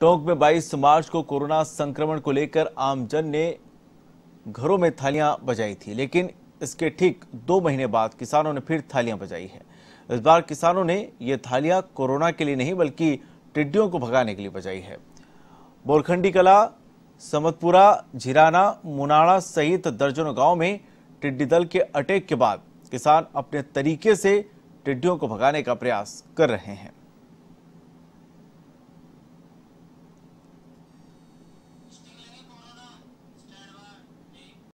टोंक में 22 मार्च को कोरोना संक्रमण को लेकर आमजन ने घरों में थालियां बजाई थी लेकिन इसके ठीक दो महीने बाद किसानों ने फिर थालियां बजाई है इस बार किसानों ने ये थालियां कोरोना के लिए नहीं बल्कि टिड्डियों को भगाने के लिए बजाई है बोरखंडी कला समतपुरा झिराना मुनाड़ा सहित दर्जनों गांव में टिड्डी दल के अटैक के बाद किसान अपने तरीके से टिड्डियों को भगाने का प्रयास कर रहे हैं